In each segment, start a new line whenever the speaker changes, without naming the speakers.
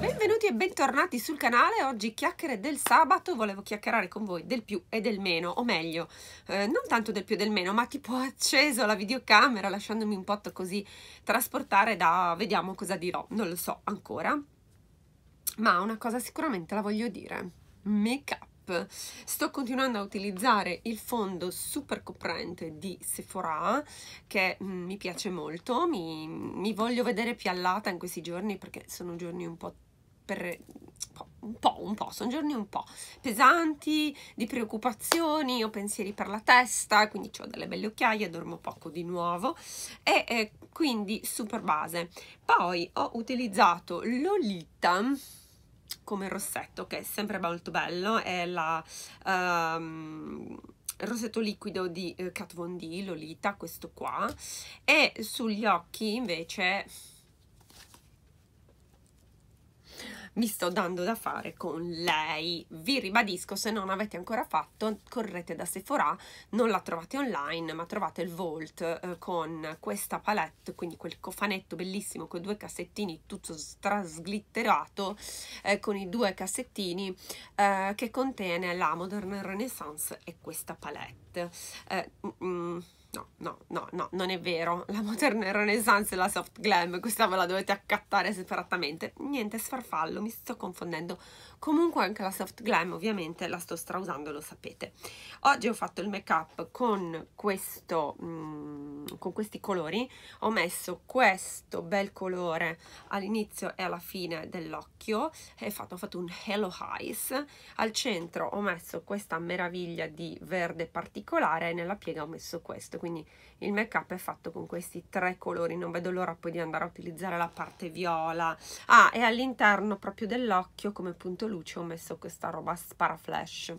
Benvenuti e bentornati sul canale, oggi chiacchiere del sabato, volevo chiacchierare con voi del più e del meno, o meglio, eh, non tanto del più e del meno, ma tipo ho acceso la videocamera lasciandomi un po' così trasportare da vediamo cosa dirò, non lo so ancora, ma una cosa sicuramente la voglio dire, make up. Lip. Sto continuando a utilizzare il fondo super coprente di Sephora che mh, mm, mi piace molto, mi, mi, voglio vedere più in questi giorni perché sono giorni un po' per un po', un po', sono giorni un po' pesanti, di preoccupazioni, ho pensieri per la testa, quindi ho delle belle occhiaie, dormo poco di nuovo e eh, quindi super base. Poi ho utilizzato Lolita come il rossetto che è sempre molto bello è la um, rossetto liquido di eh, Kat Von D Lolita questo qua e sugli occhi invece mi sto dando da fare con lei. Vi ribadisco, se non avete ancora fatto, correte da Sephora, non la trovate online, ma trovate il Vault eh, con questa palette, quindi quel cofanetto bellissimo con due cassettini tutto strasglitterato, eh, con i due cassettini eh, che contiene la Modern Renaissance e questa palette. Eh, mm, mm no, no, no, no, non è vero. La moderna renaissance e la soft glam, questa ve la dovete accattare separatamente. Niente, sfarfallo, mi sto confondendo. Comunque anche la soft glam ovviamente la sto strausando, lo sapete. Oggi ho fatto il make up con questo, mh, mm, con questi colori. Ho messo questo bel colore all'inizio e alla fine dell'occhio. E fatto, ho fatto un Hello Eyes. Al centro ho messo questa meraviglia di verde particolare e nella piega ho messo questo quindi il make up è fatto con questi tre colori non vedo l'ora poi di andare a utilizzare la parte viola ah e all'interno proprio dell'occhio come punto luce ho messo questa roba sparaflash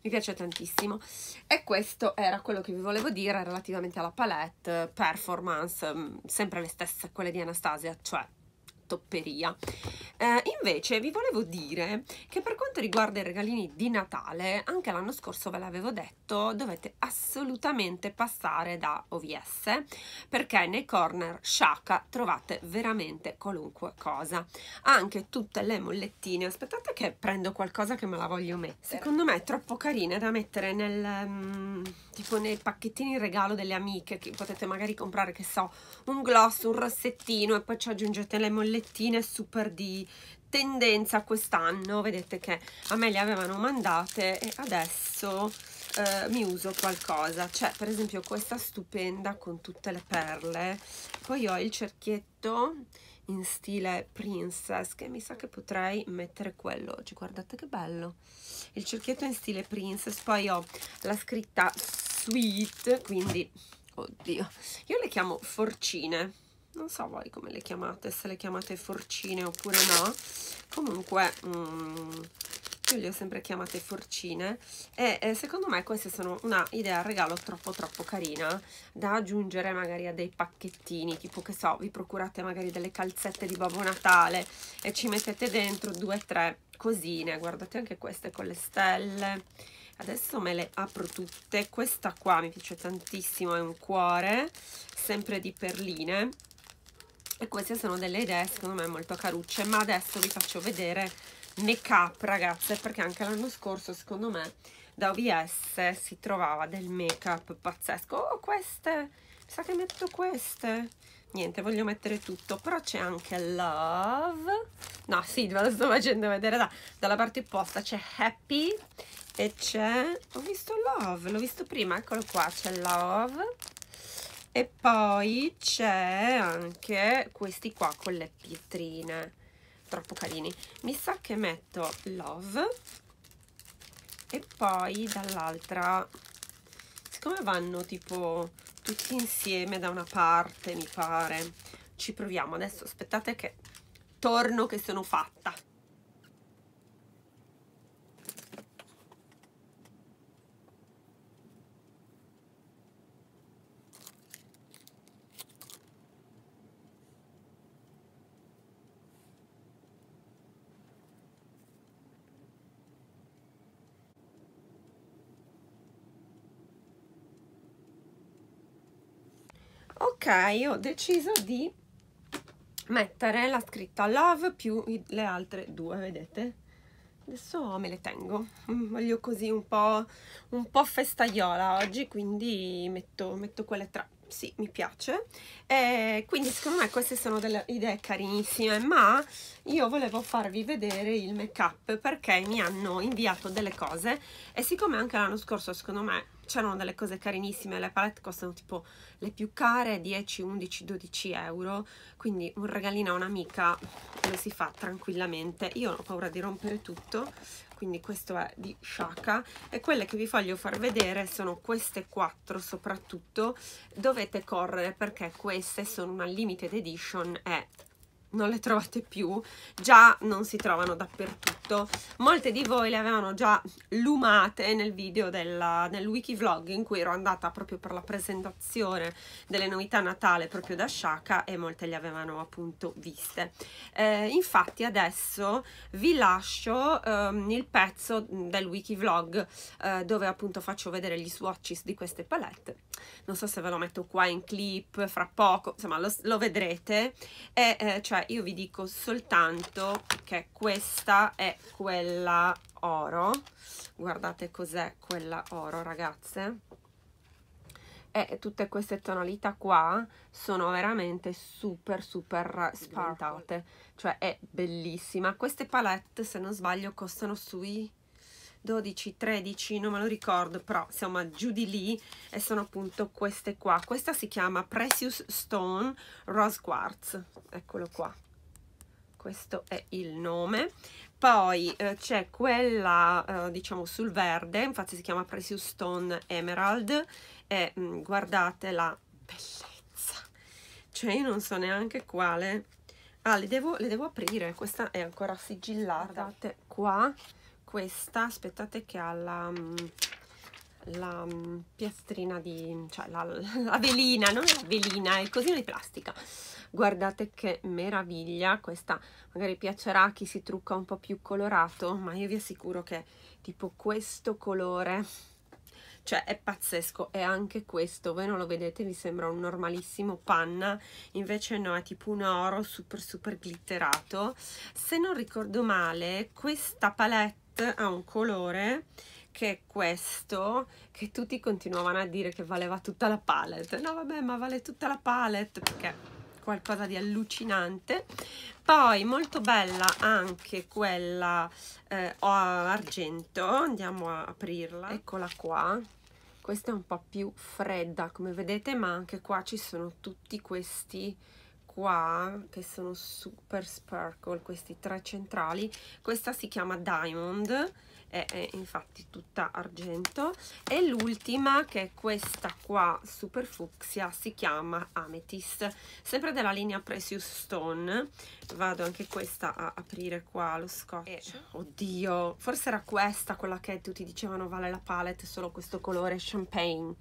mi piace tantissimo e questo era quello che vi volevo dire relativamente alla palette performance mm, sempre le stesse quelle di Anastasia cioè topperia. Eh, invece vi volevo dire che per quanto riguarda i regalini di Natale, anche l'anno scorso ve l'avevo detto, dovete assolutamente passare da OVS perché nei corner Shaka trovate veramente qualunque cosa. Anche tutte le mollettine, aspettate che prendo qualcosa che me la voglio mettere. Secondo me è troppo carina da mettere nel... Mm, tipo nei pacchettini regalo delle amiche che potete magari comprare, che so, un gloss, un rossettino e poi ci aggiungete le mollettine magliettine super di tendenza quest'anno vedete che a me le avevano mandate e adesso eh, mi uso qualcosa c'è per esempio questa stupenda con tutte le perle poi ho il cerchietto in stile princess che mi sa che potrei mettere quello oggi guardate che bello il cerchietto in stile princess poi ho la scritta sweet quindi oddio io le chiamo forcine non so voi come le chiamate, se le chiamate forcine oppure no, comunque mm, io le ho sempre chiamate forcine e eh, secondo me queste sono una idea regalo troppo troppo carina da aggiungere magari a dei pacchettini, tipo che so, vi procurate magari delle calzette di Babbo Natale e ci mettete dentro due o tre cosine, guardate anche queste con le stelle, adesso me le apro tutte, questa qua mi piace tantissimo, è un cuore, sempre di perline, e queste sono delle idee secondo me molto carucce ma adesso vi faccio vedere make up ragazze perché anche l'anno scorso secondo me da OVS si trovava del make up pazzesco oh queste sa che metto queste niente voglio mettere tutto però c'è anche love no sì ve lo sto facendo vedere da, dalla parte opposta c'è happy e c'è ho visto love l'ho visto prima eccolo qua c'è love e poi c'è anche questi qua con le pietrine troppo carini mi sa che metto love e poi dall'altra siccome vanno tipo tutti insieme da una parte mi pare ci proviamo adesso aspettate che torno che sono fatta ok ho deciso di mettere la scritta love più le altre due vedete adesso me le tengo mm, voglio così un po', un po festaiola oggi quindi metto, metto quelle tre sì, mi piace. E quindi secondo me queste sono delle idee carinissime, ma io volevo farvi vedere il make up perché mi hanno inviato delle cose e siccome anche l'anno scorso secondo me c'erano delle cose carinissime, le palette costano tipo le più care 10, 11, 12 euro, quindi un regalino a un'amica lo si fa tranquillamente. Io ho paura di rompere tutto, quindi questo è di Shaka e quelle che vi voglio far vedere sono queste quattro soprattutto. Dovete correre perché queste sono una limited edition e non le trovate più, già non si trovano dappertutto. Molte di voi le avevano già lumate nel video del, nel wiki vlog in cui ero andata proprio per la presentazione delle novità Natale proprio da Shaka e molte le avevano appunto viste. Eh, infatti adesso vi lascio ehm, il pezzo del wiki vlog eh, dove appunto faccio vedere gli swatches di queste palette. Non so se ve lo metto qua in clip fra poco, insomma lo, lo vedrete e eh, cioè io vi dico soltanto che questa è quella oro guardate cos'è quella oro ragazze e tutte queste tonalità qua sono veramente super super spuntate cioè è bellissima queste palette se non sbaglio costano sui 12, 13, non me lo ricordo, però siamo giù di lì e sono appunto queste qua. Questa si chiama Precious Stone Rose Quartz, eccolo qua. Questo è il nome. Poi eh, c'è quella, eh, diciamo, sul verde, infatti si chiama Precious Stone Emerald e mh, mm, guardate la bellezza. Cioè io non so neanche quale... Ah, le devo, le devo aprire, questa è ancora sigillata. Guardate qua questa, aspettate che ha la, mm, la mm, piastrina di, cioè la, la velina, non è la velina, è il cosino di plastica. Guardate che meraviglia, questa magari piacerà a chi si trucca un po' più colorato, ma io vi assicuro che tipo questo colore, cioè è pazzesco, è anche questo, voi non lo vedete, vi sembra un normalissimo panna, invece no, è tipo un oro super super glitterato. Se non ricordo male, questa palette Matte ha un colore che è questo che tutti continuavano a dire che valeva tutta la palette no vabbè ma vale tutta la palette perché qualcosa di allucinante poi molto bella anche quella eh, argento andiamo a aprirla eccola qua questa è un po' più fredda come vedete ma anche qua ci sono tutti questi qua che sono super sparkle questi tre centrali questa si chiama diamond è, è infatti tutta argento e l'ultima che è questa qua super fucsia si chiama amethyst sempre della linea precious stone vado anche questa a aprire qua lo scotch e, oddio forse era questa quella che tutti dicevano vale la palette solo questo colore champagne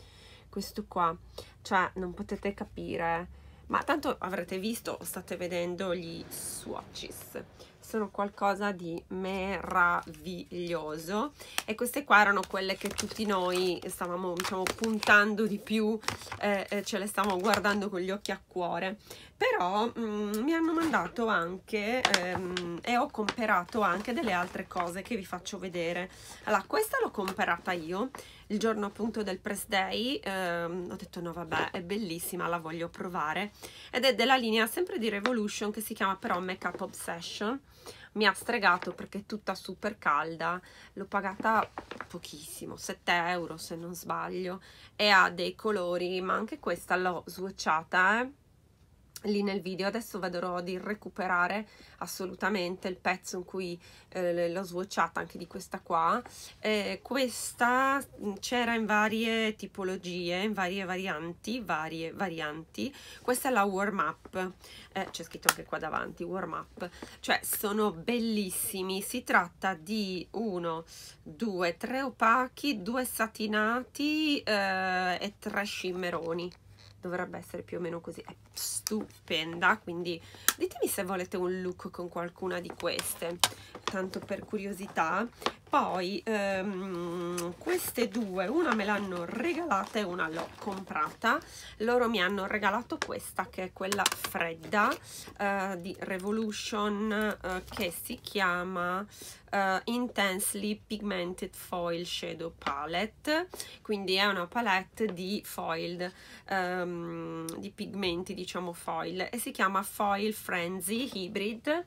questo qua cioè non potete capire ma tanto avrete visto state vedendo gli swatches sono qualcosa di meraviglioso e queste qua erano quelle che tutti noi stavamo diciamo, puntando di più eh, eh ce le stavamo guardando con gli occhi a cuore però mh, mm, mi hanno mandato anche ehm, e ho comperato anche delle altre cose che vi faccio vedere allora questa l'ho comperata io il giorno appunto del press day ehm, ho detto no vabbè è bellissima la voglio provare ed è della linea sempre di Revolution che si chiama però Make Up Obsession mi ha stregato perché è tutta super calda, l'ho pagata pochissimo, 7 euro se non sbaglio, e ha dei colori, ma anche questa l'ho swatchata, eh lì nel video. Adesso vedrò di recuperare assolutamente il pezzo in cui eh, l'ho swatchata anche di questa qua. Eh, questa mm, c'era in varie tipologie, in varie varianti, varie varianti. Questa è la warm up, eh, c'è scritto anche qua davanti, warm up. Cioè sono bellissimi, si tratta di uno, due, tre opachi, due satinati eh, e tre scimmeroni dovrebbe essere più o meno così, è stupenda quindi ditemi se volete un look con qualcuna di queste tanto per curiosità poi ehm, queste due una me l'hanno regalata e una l'ho comprata loro mi hanno regalato questa che è quella fredda eh, di Revolution eh, che si chiama eh, Intensely Pigmented Foil Shadow Palette quindi è una palette di foiled ehm, di pigmenti di diciamo foil e si chiama Foil Frenzy Hybrid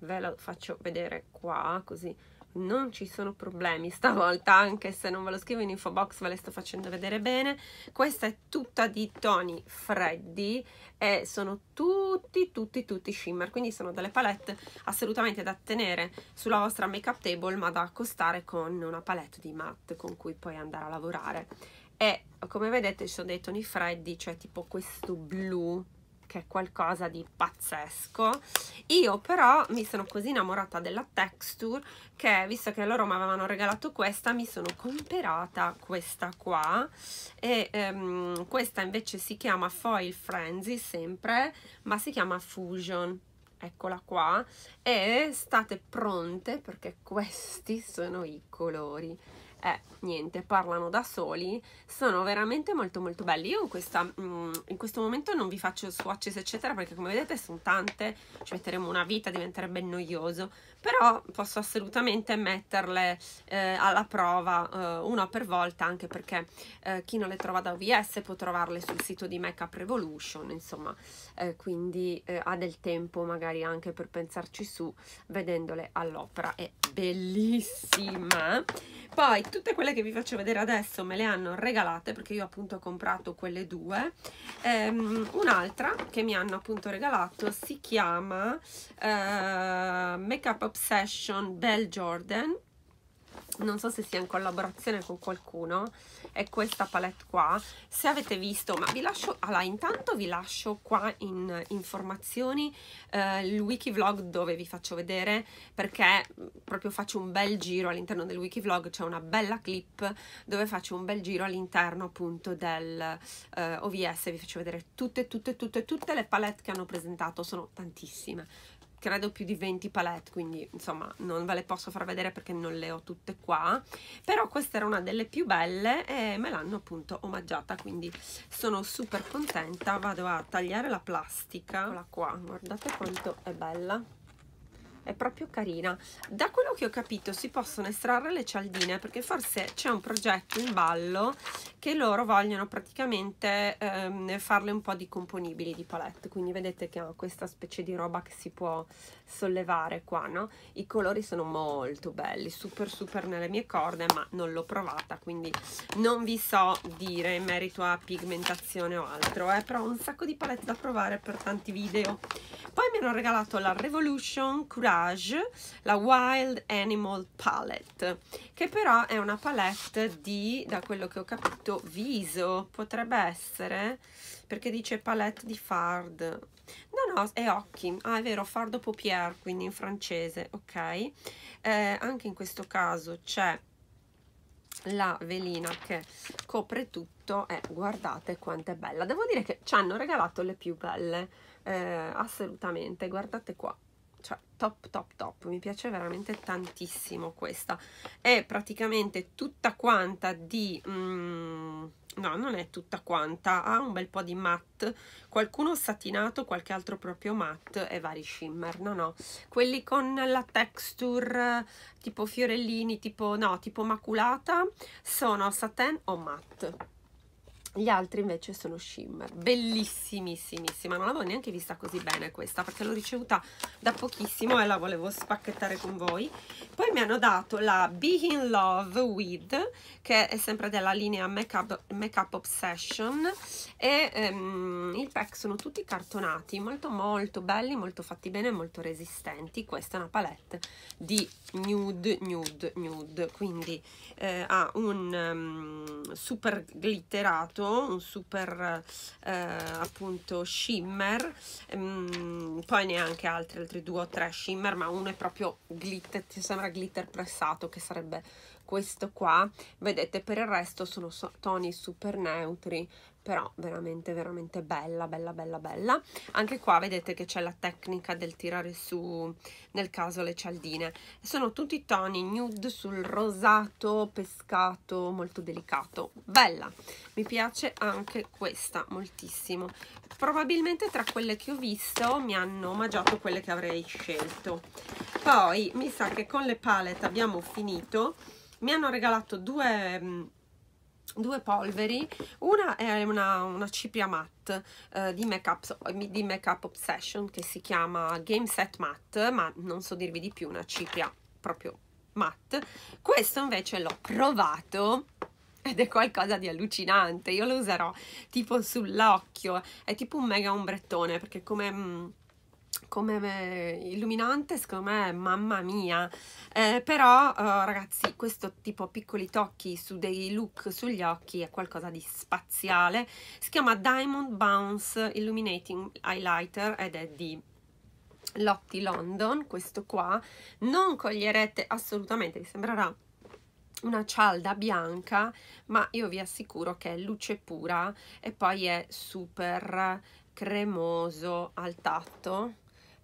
ve lo faccio vedere qua così non ci sono problemi stavolta anche se non ve lo scrivo in info box ve le sto facendo vedere bene questa è tutta di toni freddi e sono tutti tutti tutti shimmer quindi sono delle palette assolutamente da tenere sulla vostra make up table ma da accostare con una palette di matte con cui poi andare a lavorare e come vedete ci sono dei toni freddi cioè tipo questo blu che è qualcosa di pazzesco. Io però mi sono così innamorata della texture che, visto che loro mi avevano regalato questa, mi sono comperata questa qua. E um, questa invece si chiama Foil Frenzy, sempre, ma si chiama Fusion eccola qua e state pronte perché questi sono i colori eh, niente, parlano da soli, sono veramente molto molto belli. Io in, questa, mm, in questo momento non vi faccio swatches eccetera perché come vedete sono tante, ci metteremo una vita, diventerebbe noioso, però posso assolutamente metterle eh, alla prova eh, una per volta anche perché eh, chi non le trova da OVS può trovarle sul sito di Makeup Revolution insomma eh, quindi eh, ha del tempo magari anche per pensarci su vedendole all'opera è bellissima poi tutte quelle che vi faccio vedere adesso me le hanno regalate perché io appunto ho comprato quelle due ehm, un'altra che mi hanno appunto regalato si chiama eh, Makeup Obsession Bell Jordan non so se sia in collaborazione con qualcuno è questa palette qua se avete visto ma vi lascio allora intanto vi lascio qua in informazioni eh, il wiki vlog dove vi faccio vedere perché proprio faccio un bel giro all'interno del wiki vlog c'è una bella clip dove faccio un bel giro all'interno appunto del eh, OVS vi faccio vedere tutte tutte tutte tutte le palette che hanno presentato sono tantissime credo più di 20 palette, quindi insomma non ve le posso far vedere perché non le ho tutte qua, però questa era una delle più belle e me l'hanno appunto omaggiata, quindi sono super contenta, vado a tagliare la plastica, eccola qua, guardate quanto è bella è proprio carina da quello che ho capito si possono estrarre le cialdine perché forse c'è un progetto in ballo che loro vogliono praticamente ehm, farle un po' di componibili di palette quindi vedete che ha questa specie di roba che si può sollevare qua no? i colori sono molto belli super super nelle mie corde ma non l'ho provata quindi non vi so dire in merito a pigmentazione o altro eh? però ho un sacco di palette da provare per tanti video poi mi hanno regalato la Revolution Curare Visage, la Wild Animal Palette, che però è una palette di, da quello che ho capito, viso, potrebbe essere, perché dice palette di fard, no no, è occhi, ah è vero, fardo paupière, quindi in francese, ok, eh, anche in questo caso c'è la velina che copre tutto e eh, guardate quanto è bella devo dire che ci hanno regalato le più belle eh, assolutamente guardate qua cioè top top top mi piace veramente tantissimo questa è praticamente tutta quanta di mm, no non è tutta quanta ha un bel po' di matte qualcuno satinato qualche altro proprio matte e vari shimmer no no quelli con la texture tipo fiorellini tipo no tipo maculata sono satin o matte gli altri invece sono shimmer bellissimissimissima non l'avevo neanche vista così bene questa perché l'ho ricevuta da pochissimo e la volevo spacchettare con voi poi mi hanno dato la Be In Love With che è sempre della linea Make Up, Make Obsession e um, ehm, i pack sono tutti cartonati molto molto belli molto fatti bene molto resistenti questa è una palette di nude nude nude quindi eh, ha un um, super glitterato prodotto, un super eh, appunto shimmer, mm, poi neanche altri, altri due o tre shimmer, ma uno è proprio glitter, ti sembra glitter pressato che sarebbe questo qua vedete per il resto sono so toni super neutri però veramente veramente bella bella bella bella anche qua vedete che c'è la tecnica del tirare su nel caso le cialdine sono tutti toni nude sul rosato pescato molto delicato bella mi piace anche questa moltissimo probabilmente tra quelle che ho visto mi hanno omaggiato quelle che avrei scelto poi mi sa che con le palette abbiamo finito mi hanno regalato due mm, due polveri, una è una, una cipria matte eh, di, make up, di Make Up Obsession che si chiama Game Set Matte, ma non so dirvi di più, una cipria proprio matte. Questo invece l'ho provato ed è qualcosa di allucinante, io lo userò tipo sull'occhio, è tipo un mega ombrettone perché come... Mh, mm, come eh, illuminante secondo me mamma mia eh, però eh, ragazzi questo tipo piccoli tocchi su dei look sugli occhi è qualcosa di spaziale si chiama Diamond Bounce Illuminating Highlighter ed è di Lotti London questo qua non coglierete assolutamente vi sembrerà una cialda bianca ma io vi assicuro che è luce pura e poi è super cremoso al tatto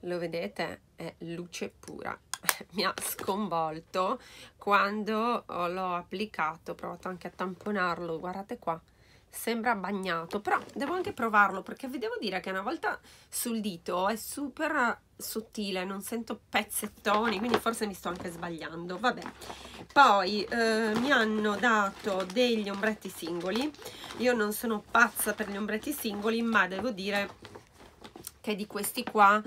lo vedete è luce pura mi ha sconvolto quando l'ho applicato ho provato anche a tamponarlo guardate qua sembra bagnato però devo anche provarlo perché vi devo dire che una volta sul dito è super sottile non sento pezzettoni quindi forse mi sto anche sbagliando vabbè poi eh, mi hanno dato degli ombretti singoli io non sono pazza per gli ombretti singoli ma devo dire che di questi qua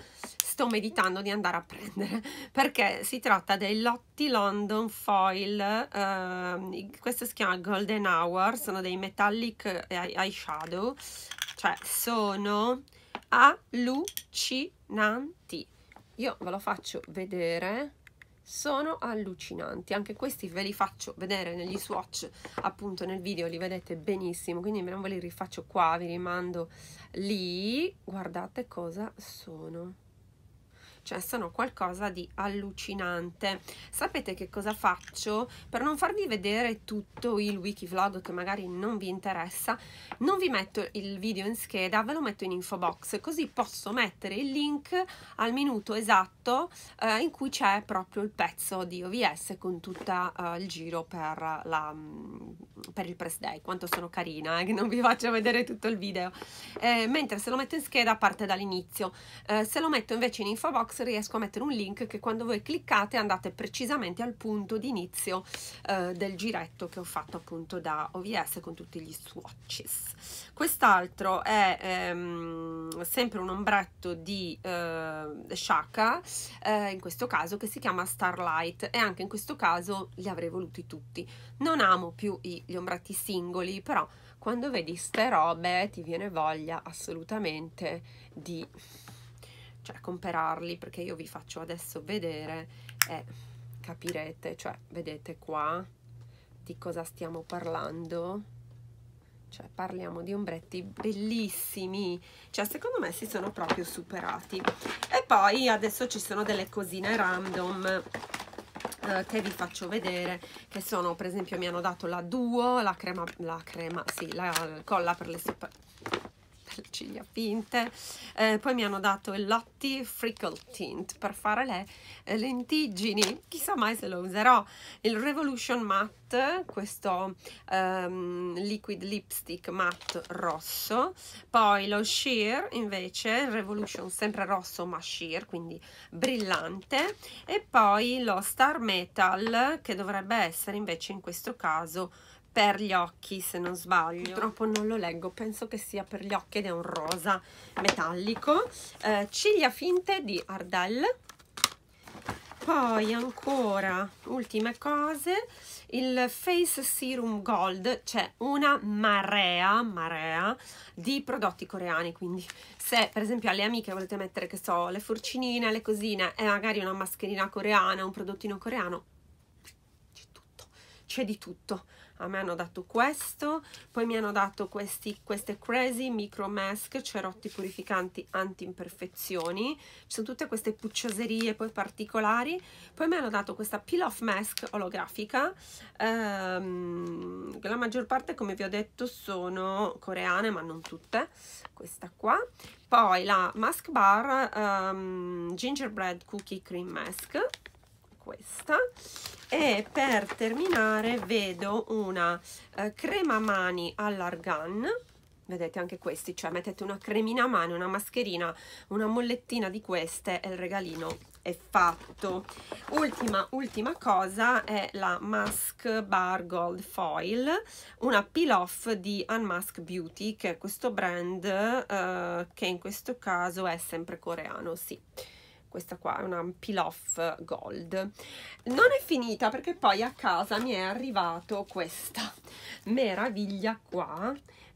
sto meditando di andare a prendere perché si tratta dei lotti London Foil, eh, questo si chiama Golden Hour, sono dei metallic eyeshadow, cioè sono allucinanti. Io ve lo faccio vedere sono allucinanti anche questi ve li faccio vedere negli swatch appunto nel video li vedete benissimo quindi non ve li rifaccio qua vi rimando lì guardate cosa sono cioè sono qualcosa di allucinante. Sapete che cosa faccio? Per non farvi vedere tutto il wiki vlog che magari non vi interessa, non vi metto il video in scheda, ve lo metto in info box, così posso mettere il link al minuto esatto eh, in cui c'è proprio il pezzo di OVS con tutto eh, il giro per, la, mm, per, il press day. Quanto sono carina, eh, che non vi faccio vedere tutto il video. Eh, mentre se lo metto in scheda parte dall'inizio, eh, se lo metto invece in info box riesco a mettere un link che quando voi cliccate andate precisamente al punto di inizio eh, del giretto che ho fatto appunto da OVS con tutti gli swatches. Quest'altro è ehm, sempre un ombretto di eh, Shaka, eh, in questo caso che si chiama Starlight e anche in questo caso li avrei voluti tutti. Non amo più gli ombretti singoli, però quando vedi ste robe ti viene voglia assolutamente di cioè comperarli perché io vi faccio adesso vedere e capirete, cioè vedete qua di cosa stiamo parlando. Cioè, parliamo di ombretti bellissimi, cioè secondo me si sono proprio superati. E poi adesso ci sono delle cosine random eh, che vi faccio vedere che sono per esempio mi hanno dato la duo la crema la crema sì la, colla per le sopracciglia le ciglia pinte. Eh, poi mi hanno dato il Lotti Freckle Tint per fare le eh, lentiggini. Chissà mai se lo userò. Il Revolution Matte, questo um, liquid lipstick matte rosso. Poi lo Sheer invece, Revolution sempre rosso ma sheer, quindi brillante. E poi lo Star Metal che dovrebbe essere invece in questo caso per gli occhi se non sbaglio purtroppo non lo leggo penso che sia per gli occhi ed è un rosa metallico eh, ciglia finte di Ardell poi ancora ultime cose il face serum gold c'è cioè una marea marea di prodotti coreani quindi se per esempio alle amiche volete mettere che so le forcinine le cosine e magari una mascherina coreana un prodottino coreano c'è tutto c'è di tutto a me hanno dato questo, poi mi hanno dato questi, queste Crazy Micro Mask cerotti purificanti anti-imperfezioni, ci sono tutte queste puccioserie poi particolari, poi mi hanno dato questa Peel Off Mask olografica, ehm, la maggior parte come vi ho detto sono coreane ma non tutte, questa qua, poi la Mask Bar ehm, Gingerbread Cookie Cream Mask, questa, e per terminare vedo una eh, crema mani all'argan vedete anche questi cioè mettete una cremina a mano una mascherina una mollettina di queste e il regalino è fatto ultima ultima cosa è la mask bar gold foil una peel off di unmask beauty che è questo brand eh, che in questo caso è sempre coreano sì questa qua è una peel off gold non è finita perché poi a casa mi è arrivato questa meraviglia qua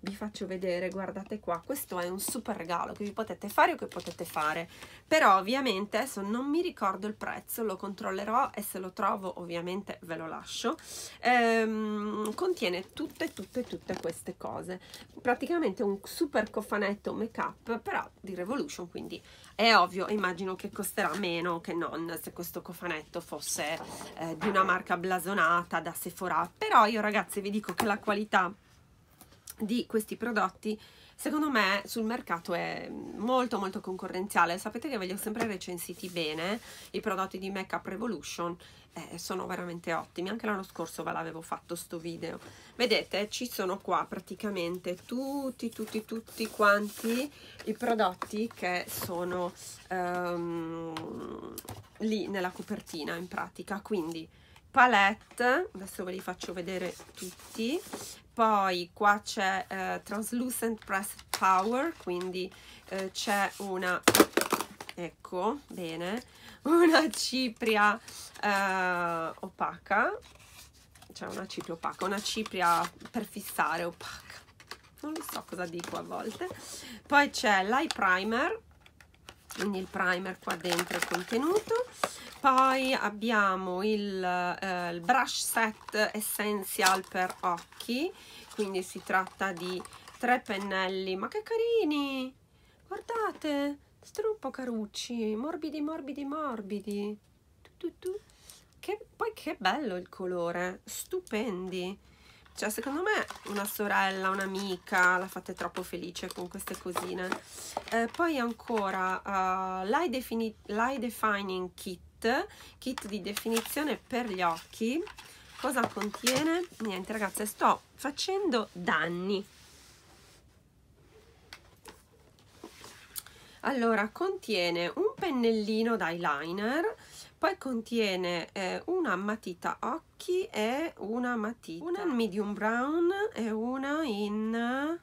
vi faccio vedere, guardate qua, questo è un super regalo che vi potete fare o che potete fare, però ovviamente adesso non mi ricordo il prezzo, lo controllerò e se lo trovo ovviamente ve lo lascio, ehm, contiene tutte tutte tutte queste cose, praticamente un super cofanetto make up però di Revolution, quindi è ovvio, immagino che costerà meno che non se questo cofanetto fosse eh, di una marca blasonata da Sephora, però io ragazzi vi dico che la qualità di questi prodotti secondo me sul mercato è molto molto concorrenziale sapete che ve li ho sempre recensiti bene i prodotti di Make Up Revolution eh, sono veramente ottimi anche l'anno scorso ve l'avevo fatto sto video vedete ci sono qua praticamente tutti tutti tutti quanti i prodotti che sono um, lì nella copertina in pratica quindi palette adesso ve li faccio vedere tutti poi qua c'è eh, Translucent Press Power, quindi eh, c'è una, ecco, bene, una cipria eh, opaca, cioè una cipria opaca, una cipria per fissare opaca, non lo so cosa dico a volte. Poi c'è l'eye primer, quindi il primer qua dentro è contenuto, poi abbiamo il, eh, il brush set essential per occhi quindi si tratta di tre pennelli ma che carini guardate struppo carucci morbidi morbidi morbidi tu, tu, tu. Che, poi che bello il colore stupendi cioè secondo me una sorella, un'amica la fate troppo felice con queste cosine eh, poi ancora uh, eh, l'eye defining kit kit, kit di definizione per gli occhi. Cosa contiene? Niente ragazze, sto facendo danni. Allora, contiene un pennellino d'eyeliner, poi contiene eh, una matita occhi e una matita, una in medium brown e una in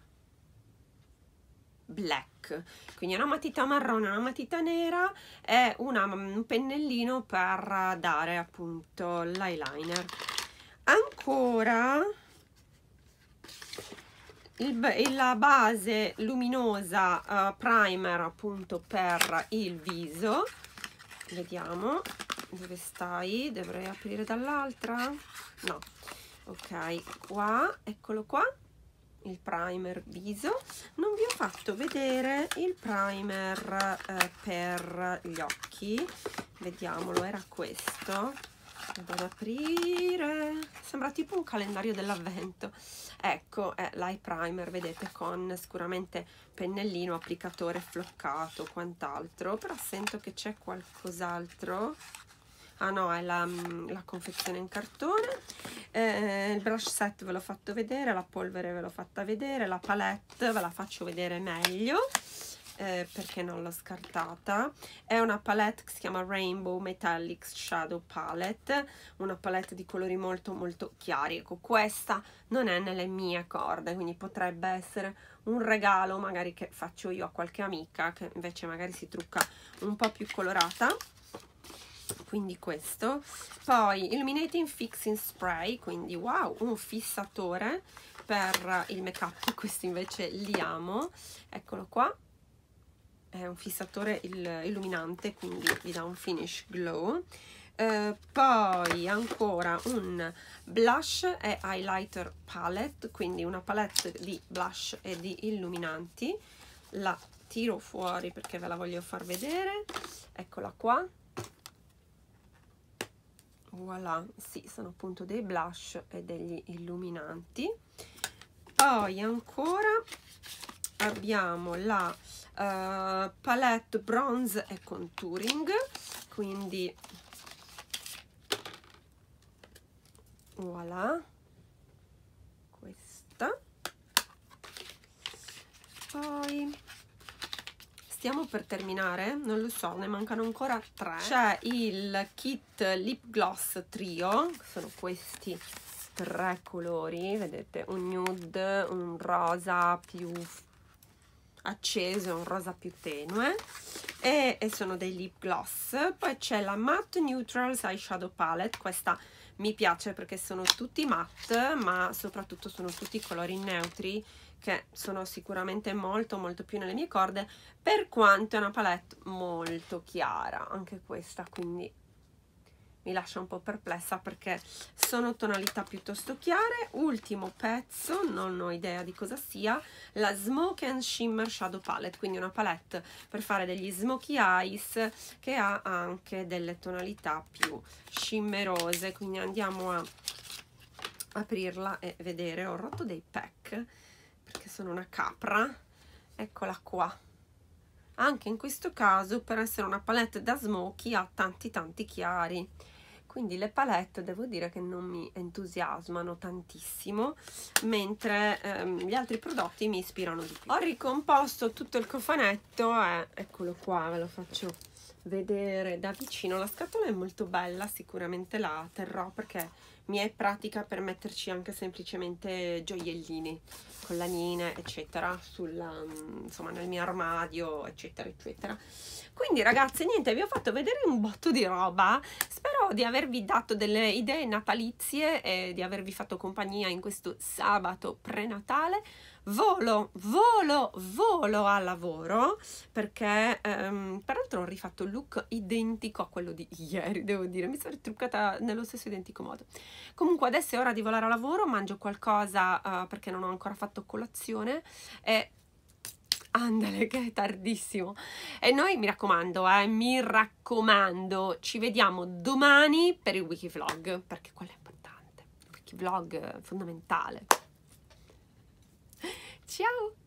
black black quindi è una matita marrone una matita nera e una, mm, un pennellino per dare appunto l'eyeliner ancora il, la base luminosa uh, primer appunto per il viso vediamo dove stai dovrei aprire dall'altra no ok qua eccolo qua il primer viso non vi ho fatto vedere il primer eh, per gli occhi vediamolo era questo vado ad aprire sembra tipo un calendario dell'avvento ecco è l'eye primer vedete con sicuramente pennellino applicatore floccato quant'altro però sento che c'è qualcos'altro ah no è la, la confezione in cartone eh, il brush set ve l'ho fatto vedere la polvere ve l'ho fatta vedere la palette ve la faccio vedere meglio eh, perché non l'ho scartata è una palette che si chiama Rainbow Metallics Shadow Palette una palette di colori molto molto chiari ecco questa non è nelle mie corde quindi potrebbe essere un regalo magari che faccio io a qualche amica che invece magari si trucca un po' più colorata quindi questo poi illuminating fixing spray quindi wow un fissatore per il make up questo invece li amo eccolo qua è un fissatore illuminante quindi vi dà un finish glow eh, poi ancora un blush e highlighter palette quindi una palette di blush e di illuminanti la tiro fuori perché ve la voglio far vedere eccola qua voilà sì sono appunto dei blush e degli illuminanti poi ancora abbiamo la uh, palette bronze e contouring quindi voilà questa poi stiamo per terminare, non lo so, ne mancano ancora tre. C'è il kit lip gloss trio, sono questi tre colori, vedete, un nude, un rosa più acceso un rosa più tenue e, e, sono dei lip gloss poi c'è la matte neutrals eyeshadow palette questa mi piace perché sono tutti matte ma soprattutto sono tutti colori neutri che sono sicuramente molto molto più nelle mie corde per quanto è una palette molto chiara anche questa quindi mi lascia un po' perplessa perché sono tonalità piuttosto chiare ultimo pezzo non ho idea di cosa sia la Smoke and Shimmer Shadow Palette quindi una palette per fare degli smoky eyes che ha anche delle tonalità più shimmerose quindi andiamo a aprirla e vedere ho rotto dei pack perché sono una capra eccola qua anche in questo caso per essere una palette da smoky ha tanti tanti chiari quindi le palette devo dire che non mi entusiasmano tantissimo mentre ehm, gli altri prodotti mi ispirano di più ho ricomposto tutto il cofanetto eh, eccolo qua ve lo faccio vedere da vicino la scatola è molto bella sicuramente la terrò perché mi è pratica per metterci anche semplicemente gioiellini, collanine, eccetera, sulla, insomma, nel mio armadio, eccetera, eccetera. Quindi ragazze, niente, vi ho fatto vedere un botto di roba. Spero di avervi dato delle idee natalizie e di avervi fatto compagnia in questo sabato prenatale volo, volo, volo a lavoro perché ehm, peraltro ho rifatto il look identico a quello di ieri, devo dire, mi sono truccata nello stesso identico modo. Comunque adesso è ora di volare a lavoro, mangio qualcosa eh, perché non ho ancora fatto colazione e andale che è tardissimo e noi mi raccomando eh, mi raccomando ci vediamo domani per il Wikivlog perché quello è importante Wikivlog fondamentale Ciao。